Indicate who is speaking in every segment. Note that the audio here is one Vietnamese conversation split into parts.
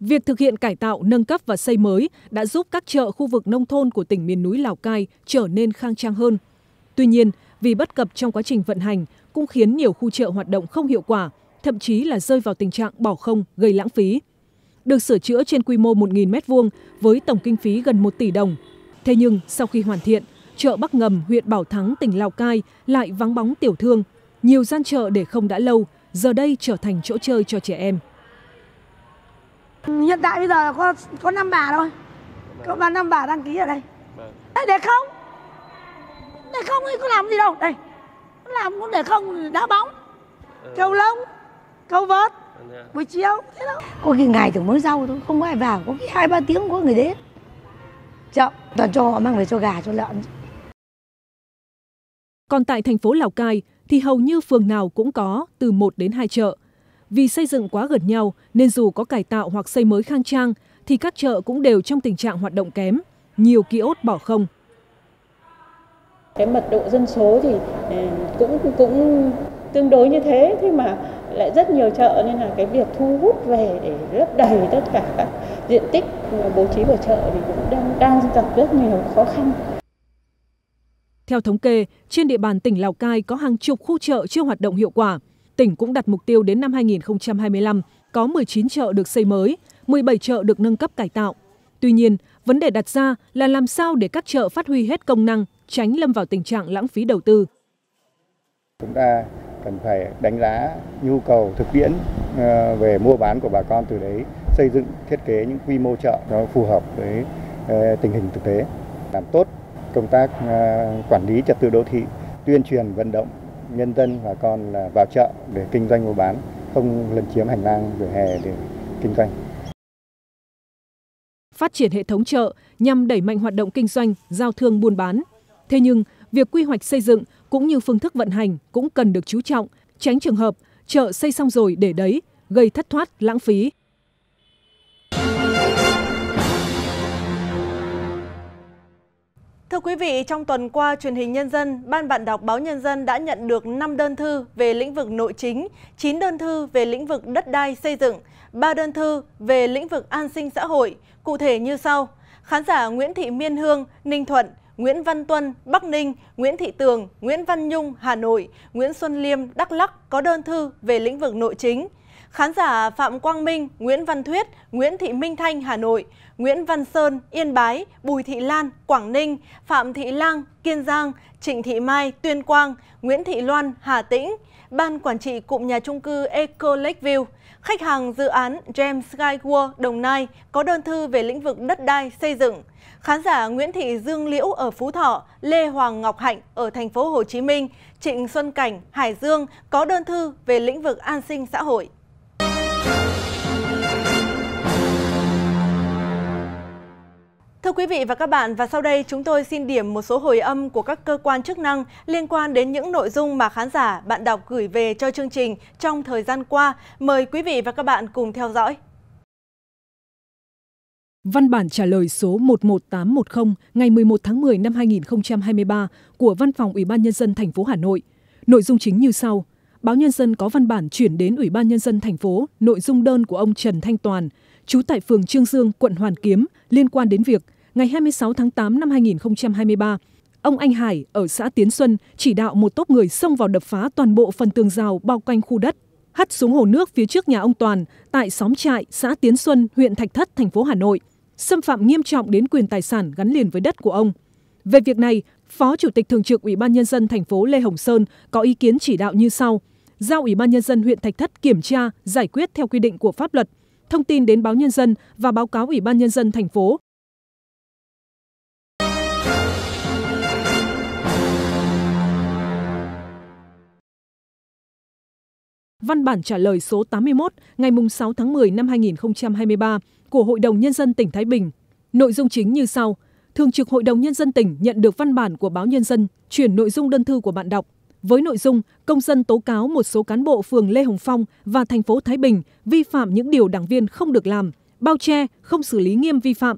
Speaker 1: Việc thực hiện cải tạo, nâng cấp và xây mới đã giúp các chợ khu vực nông thôn của tỉnh miền núi Lào Cai trở nên khang trang hơn. Tuy nhiên, vì bất cập trong quá trình vận hành cũng khiến nhiều khu chợ hoạt động không hiệu quả, thậm chí là rơi vào tình trạng bỏ không gây lãng phí. Được sửa chữa trên quy mô 1.000 m2 với tổng kinh phí gần 1 tỷ đồng. Thế nhưng, sau khi hoàn thiện, chợ Bắc Ngầm, huyện Bảo Thắng, tỉnh Lào Cai lại vắng bóng tiểu thương. Nhiều gian chợ để không đã lâu, giờ đây trở thành chỗ chơi cho trẻ em.
Speaker 2: Hiện tại bây giờ có có năm bà thôi vâng Có ba năm bà đăng ký ở đây Đấy vâng. để không Để không thì có làm gì đâu Đây Làm cũng để không đá bóng ừ. Cầu lông Cầu vớt vâng Buổi chiều thế đó Có khi ngày thì mới rau thôi Không có ai vào Có khi hai ba tiếng có người đến Chậm Toàn cho họ mang về cho gà cho lợn
Speaker 1: Còn tại thành phố Lào Cai thì hầu như phường nào cũng có từ 1 đến 2 chợ vì xây dựng quá gần nhau nên dù có cải tạo hoặc xây mới khang trang thì các chợ cũng đều trong tình trạng hoạt động kém, nhiều kiosk bỏ không. Cái mật độ dân số thì ừ, cũng cũng tương đối như thế thế mà lại rất nhiều chợ nên là cái việc thu hút về để lấp đầy tất cả các diện tích bố trí của chợ thì cũng đang đang gặp rất nhiều khó khăn. Theo thống kê, trên địa bàn tỉnh Lào Cai có hàng chục khu chợ chưa hoạt động hiệu quả Tỉnh cũng đặt mục tiêu đến năm 2025 có 19 chợ được xây mới, 17 chợ được nâng cấp cải tạo. Tuy nhiên, vấn đề đặt ra là làm sao để các chợ phát huy hết công năng, tránh lâm vào tình trạng lãng phí đầu tư.
Speaker 3: Chúng ta cần phải đánh giá nhu cầu thực tiễn ờ, về mua bán của bà con từ đấy xây dựng thiết kế những quy mô chợ nó phù hợp với ờ, tình hình thực tế làm tốt công tác ờ, quản lý trật tự đô thị tuyên truyền vận động nhân dân bà con là vào chợ để kinh doanh mua bán, không lấn chiếm hành lang vỉa
Speaker 1: hè để kinh doanh. Phát triển hệ thống chợ nhằm đẩy mạnh hoạt động kinh doanh, giao thương buôn bán. Thế nhưng, việc quy hoạch xây dựng cũng như phương thức vận hành cũng cần được chú trọng, tránh trường hợp chợ xây xong rồi để đấy, gây thất thoát,
Speaker 2: lãng phí. Thưa quý vị, trong tuần qua, truyền hình Nhân dân, Ban bạn đọc báo Nhân dân đã nhận được 5 đơn thư về lĩnh vực nội chính, 9 đơn thư về lĩnh vực đất đai xây dựng, 3 đơn thư về lĩnh vực an sinh xã hội, cụ thể như sau. Khán giả Nguyễn Thị Miên Hương, Ninh Thuận, Nguyễn Văn Tuân, Bắc Ninh, Nguyễn Thị Tường, Nguyễn Văn Nhung, Hà Nội, Nguyễn Xuân Liêm, Đắk Lắc có đơn thư về lĩnh vực nội chính – Khán giả Phạm Quang Minh, Nguyễn Văn Thuyết, Nguyễn Thị Minh Thanh Hà Nội, Nguyễn Văn Sơn Yên Bái, Bùi Thị Lan Quảng Ninh, Phạm Thị Lang Kiên Giang, Trịnh Thị Mai Tuyên Quang, Nguyễn Thị Loan Hà Tĩnh, Ban Quản trị Cụm Nhà Trung cư Eco Lakeview, khách hàng dự án James Guy World Đồng Nai có đơn thư về lĩnh vực đất đai xây dựng. Khán giả Nguyễn Thị Dương Liễu ở Phú Thọ, Lê Hoàng Ngọc Hạnh ở thành phố Hồ Chí Minh, Trịnh Xuân Cảnh, Hải Dương có đơn thư về lĩnh vực an sinh xã hội. Thưa quý vị và các bạn, và sau đây chúng tôi xin điểm một số hồi âm của các cơ quan chức năng liên quan đến những nội dung mà khán giả, bạn đọc gửi về cho chương trình trong thời gian qua. Mời quý vị và các bạn cùng theo dõi.
Speaker 1: Văn bản trả lời số 11810 ngày 11 tháng 10 năm 2023 của Văn phòng Ủy ban nhân dân thành phố Hà Nội. Nội dung chính như sau: Báo Nhân dân có văn bản chuyển đến Ủy ban nhân dân thành phố nội dung đơn của ông Trần Thanh Toàn, trú tại phường Trương Dương, quận Hoàn Kiếm, liên quan đến việc ngày 26 tháng 8 năm 2023, ông Anh Hải ở xã Tiến Xuân chỉ đạo một tốp người xông vào đập phá toàn bộ phần tường rào bao quanh khu đất, hất xuống hồ nước phía trước nhà ông Toàn tại xóm trại xã Tiến Xuân, huyện Thạch Thất, thành phố Hà Nội, xâm phạm nghiêm trọng đến quyền tài sản gắn liền với đất của ông. Về việc này, Phó Chủ tịch Thường trực Ủy ban Nhân dân thành phố Lê Hồng Sơn có ý kiến chỉ đạo như sau. Giao Ủy ban Nhân dân huyện Thạch Thất kiểm tra, giải quyết theo quy định của pháp luật – thông tin đến báo Nhân dân và báo cáo Ủy ban Nhân dân thành phố Văn bản trả lời số 81 ngày 6 tháng 10 năm 2023 của Hội đồng Nhân dân tỉnh Thái Bình. Nội dung chính như sau. Thường trực Hội đồng Nhân dân tỉnh nhận được văn bản của báo Nhân dân, chuyển nội dung đơn thư của bạn đọc với nội dung công dân tố cáo một số cán bộ phường lê hồng phong và thành phố thái bình vi phạm những điều đảng viên không được làm bao che không xử lý nghiêm vi phạm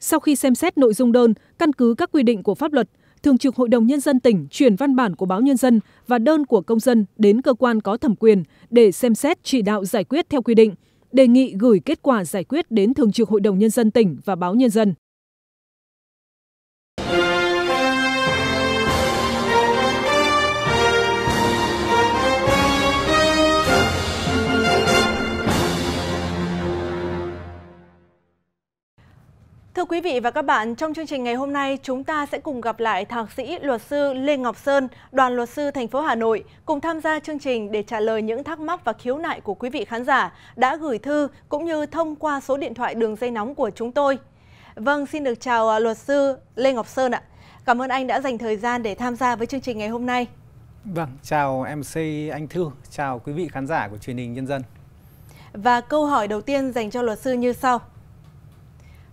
Speaker 1: sau khi xem xét nội dung đơn căn cứ các quy định của pháp luật thường trực hội đồng nhân dân tỉnh chuyển văn bản của báo nhân dân và đơn của công dân đến cơ quan có thẩm quyền để xem xét chỉ đạo giải quyết theo quy định đề nghị gửi kết quả giải quyết đến thường trực hội đồng nhân dân tỉnh và báo nhân dân
Speaker 2: Thưa quý vị và các bạn, trong chương trình ngày hôm nay chúng ta sẽ cùng gặp lại thạc sĩ luật sư Lê Ngọc Sơn, đoàn luật sư thành phố Hà Nội cùng tham gia chương trình để trả lời những thắc mắc và khiếu nại của quý vị khán giả đã gửi thư cũng như thông qua số điện thoại đường dây nóng của chúng tôi. Vâng, xin được chào à, luật sư Lê Ngọc Sơn ạ. Cảm ơn anh đã dành thời gian để tham gia với chương trình ngày hôm nay.
Speaker 3: Vâng, chào MC Anh Thư, chào quý vị khán giả của truyền hình Nhân dân.
Speaker 2: Và câu hỏi đầu tiên dành cho luật sư như sau.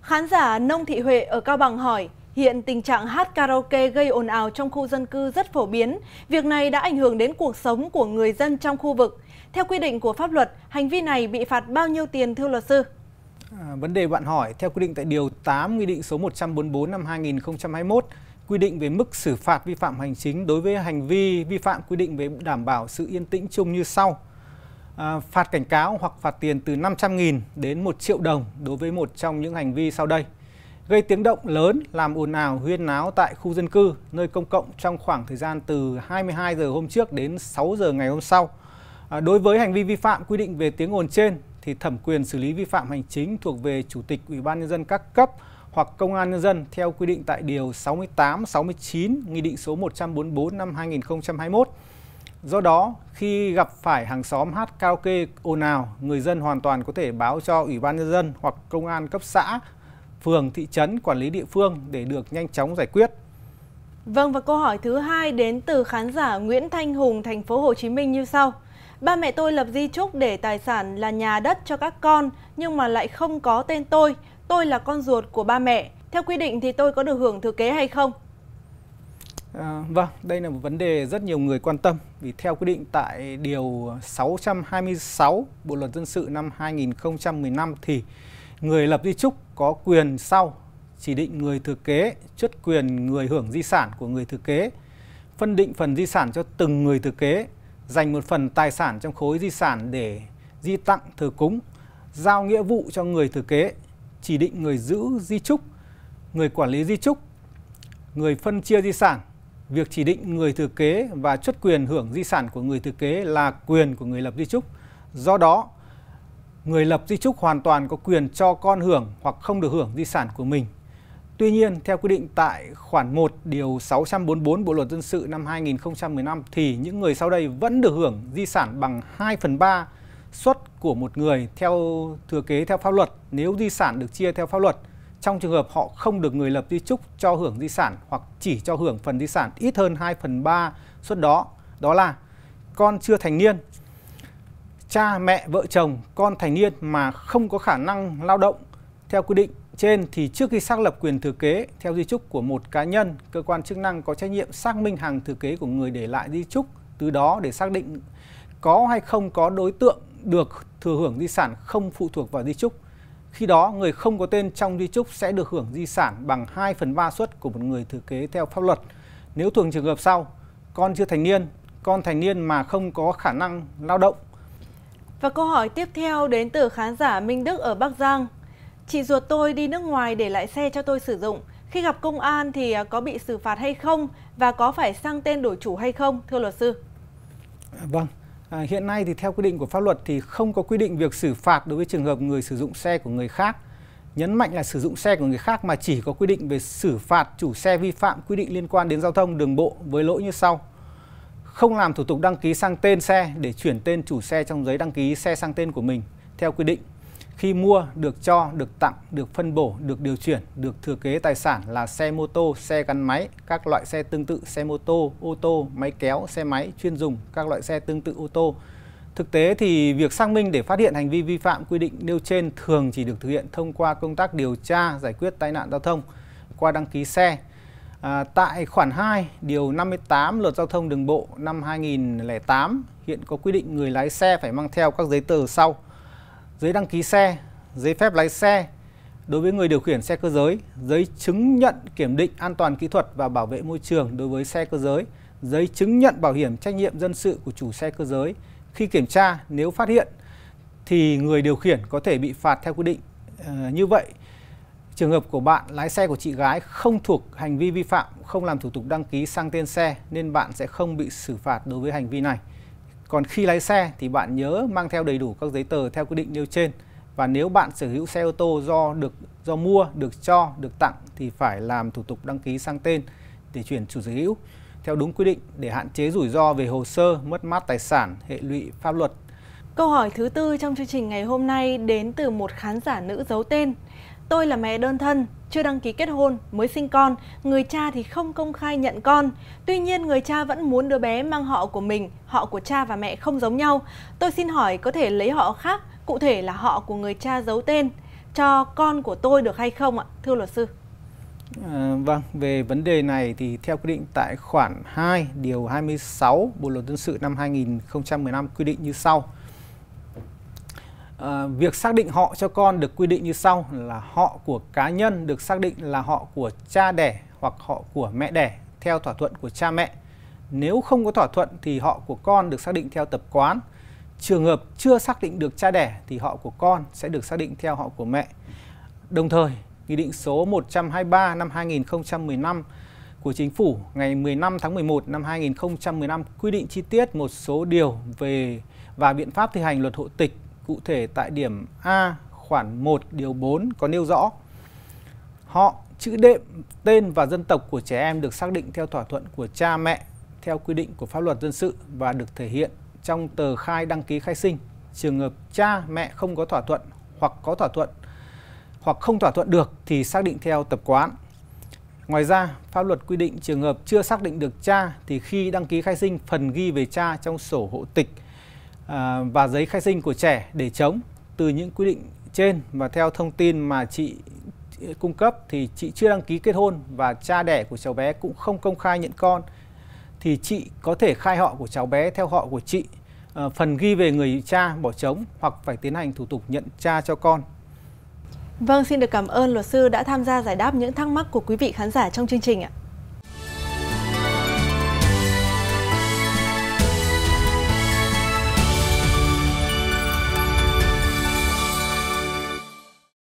Speaker 2: Khán giả Nông Thị Huệ ở Cao Bằng hỏi, hiện tình trạng hát karaoke gây ồn ào trong khu dân cư rất phổ biến. Việc này đã ảnh hưởng đến cuộc sống của người dân trong khu vực. Theo quy định của pháp luật, hành vi này bị phạt bao nhiêu tiền thưa luật sư?
Speaker 3: À, vấn đề bạn hỏi, theo quy định tại Điều 8 Nghị định số 144 năm 2021, quy định về mức xử phạt vi phạm hành chính đối với hành vi vi phạm quy định về đảm bảo sự yên tĩnh chung như sau – À, phạt cảnh cáo hoặc phạt tiền từ 500.000 đến 1 triệu đồng đối với một trong những hành vi sau đây. Gây tiếng động lớn, làm ồn ào huyên náo tại khu dân cư, nơi công cộng trong khoảng thời gian từ 22 giờ hôm trước đến 6 giờ ngày hôm sau. À, đối với hành vi vi phạm quy định về tiếng ồn trên thì thẩm quyền xử lý vi phạm hành chính thuộc về Chủ tịch Ủy ban nhân dân các cấp hoặc Công an nhân dân theo quy định tại điều 68, 69 Nghị định số 144 năm 2021 Do đó, khi gặp phải hàng xóm hát karaoke ồn ào, người dân hoàn toàn có thể báo cho Ủy ban Nhân dân hoặc Công an cấp xã, phường, thị trấn, quản lý địa phương để được nhanh chóng giải quyết.
Speaker 2: Vâng và câu hỏi thứ hai đến từ khán giả Nguyễn Thanh Hùng, thành phố Hồ Chí Minh như sau. Ba mẹ tôi lập di chúc để tài sản là nhà đất cho các con nhưng mà lại không có tên tôi. Tôi là con ruột của ba mẹ. Theo quy định thì tôi có được hưởng thừa kế hay không?
Speaker 3: Ờ, vâng, đây là một vấn đề rất nhiều người quan tâm vì theo quy định tại điều 626 Bộ luật dân sự năm 2015 thì người lập di trúc có quyền sau chỉ định người thừa kế, chốt quyền người hưởng di sản của người thừa kế, phân định phần di sản cho từng người thừa kế, dành một phần tài sản trong khối di sản để di tặng thờ cúng, giao nghĩa vụ cho người thừa kế, chỉ định người giữ di trúc, người quản lý di trúc, người phân chia di sản việc chỉ định người thừa kế và xuất quyền hưởng di sản của người thừa kế là quyền của người lập di trúc Do đó, người lập di trúc hoàn toàn có quyền cho con hưởng hoặc không được hưởng di sản của mình. Tuy nhiên, theo quy định tại khoản 1 điều 644 Bộ luật dân sự năm 2015 thì những người sau đây vẫn được hưởng di sản bằng 2 phần 3 suất của một người theo thừa kế theo pháp luật nếu di sản được chia theo pháp luật – trong trường hợp họ không được người lập di trúc cho hưởng di sản hoặc chỉ cho hưởng phần di sản ít hơn 2 phần 3 suất đó. Đó là con chưa thành niên, cha, mẹ, vợ chồng, con thành niên mà không có khả năng lao động theo quy định trên thì trước khi xác lập quyền thừa kế theo di trúc của một cá nhân, cơ quan chức năng có trách nhiệm xác minh hàng thừa kế của người để lại di trúc, từ đó để xác định có hay không có đối tượng được thừa hưởng di sản không phụ thuộc vào di trúc khi đó, người không có tên trong di trúc sẽ được hưởng di sản bằng 2 phần 3 suất của một người thừa kế theo pháp luật. Nếu thường trường hợp sau, con chưa thành niên, con thành niên mà không có khả năng lao động.
Speaker 2: Và câu hỏi tiếp theo đến từ khán giả Minh Đức ở Bắc Giang. Chị ruột tôi đi nước ngoài để lại xe cho tôi sử dụng. Khi gặp công an thì à, có bị xử phạt hay không và có phải sang tên đổi chủ hay không, thưa luật sư?
Speaker 3: Vâng, À, hiện nay thì theo quy định của pháp luật thì không có quy định việc xử phạt đối với trường hợp người sử dụng xe của người khác. Nhấn mạnh là sử dụng xe của người khác mà chỉ có quy định về xử phạt chủ xe vi phạm quy định liên quan đến giao thông đường bộ với lỗi như sau. Không làm thủ tục đăng ký sang tên xe để chuyển tên chủ xe trong giấy đăng ký xe sang tên của mình theo quy định khi mua, được cho, được tặng, được phân bổ, được điều chuyển, được thừa kế tài sản là xe mô tô, xe gắn máy, các loại xe tương tự xe mô tô, ô tô, máy kéo, xe máy chuyên dùng, các loại xe tương tự ô tô. Thực tế thì việc xác minh để phát hiện hành vi vi phạm quy định nêu trên thường chỉ được thực hiện thông qua công tác điều tra giải quyết tai nạn giao thông qua đăng ký xe. À, tại khoản 2 điều 58 Luật Giao thông đường bộ năm 2008 hiện có quy định người lái xe phải mang theo các giấy tờ sau: giấy đăng ký xe, giấy phép lái xe đối với người điều khiển xe cơ giới, giấy chứng nhận kiểm định an toàn kỹ thuật và bảo vệ môi trường đối với xe cơ giới, giấy chứng nhận bảo hiểm trách nhiệm dân sự của chủ xe cơ giới. Khi kiểm tra, nếu phát hiện thì người điều khiển có thể bị phạt theo quy định. À, như vậy, trường hợp của bạn lái xe của chị gái không thuộc hành vi vi phạm, không làm thủ tục đăng ký sang tên xe nên bạn sẽ không bị xử phạt đối với hành vi này. Còn khi lái xe thì bạn nhớ mang theo đầy đủ các giấy tờ theo quy định nêu trên và nếu bạn sở hữu xe ô tô do được do mua, được cho, được tặng thì phải làm thủ tục đăng ký sang tên để chuyển chủ sở hữu theo đúng quy định để hạn chế rủi ro về hồ sơ, mất mát tài sản, hệ lụy pháp luật.
Speaker 2: Câu hỏi thứ tư trong chương trình ngày hôm nay đến từ một khán giả nữ giấu tên. Tôi là mẹ đơn thân, chưa đăng ký kết hôn, mới sinh con, người cha thì không công khai nhận con. Tuy nhiên người cha vẫn muốn đứa bé mang họ của mình, họ của cha và mẹ không giống nhau. Tôi xin hỏi có thể lấy họ khác, cụ thể là họ của người cha giấu tên cho con của tôi được hay không ạ, thưa luật sư?
Speaker 3: À, vâng, về vấn đề này thì theo quy định tại khoản 2 điều 26 Bộ luật dân sự năm 2015 quy định như sau Ờ, việc xác định họ cho con được quy định như sau là họ của cá nhân được xác định là họ của cha đẻ hoặc họ của mẹ đẻ theo thỏa thuận của cha mẹ. Nếu không có thỏa thuận thì họ của con được xác định theo tập quán. Trường hợp chưa xác định được cha đẻ thì họ của con sẽ được xác định theo họ của mẹ. Đồng thời, Nghị định số 123 năm 2015 của Chính phủ ngày 15 tháng 11 năm 2015 quy định chi tiết một số điều về và biện pháp thi hành luật hộ tịch cụ thể tại điểm A khoản 1 điều 4 có nêu rõ họ, chữ đệm, tên và dân tộc của trẻ em được xác định theo thỏa thuận của cha mẹ theo quy định của pháp luật dân sự và được thể hiện trong tờ khai đăng ký khai sinh. Trường hợp cha mẹ không có thỏa thuận hoặc có thỏa thuận hoặc không thỏa thuận được thì xác định theo tập quán. Ngoài ra, pháp luật quy định trường hợp chưa xác định được cha thì khi đăng ký khai sinh phần ghi về cha trong sổ hộ tịch À, và giấy khai sinh của trẻ để chống từ những quy định trên và theo thông tin mà chị cung cấp thì chị chưa đăng ký kết hôn và cha đẻ của cháu bé cũng không công khai nhận con thì chị có thể khai họ của cháu bé theo họ của chị à, phần ghi về người cha bỏ trống hoặc phải tiến hành thủ tục nhận cha cho con
Speaker 2: Vâng, xin được cảm ơn luật sư đã tham gia giải đáp những thắc mắc của quý vị khán giả trong chương trình ạ.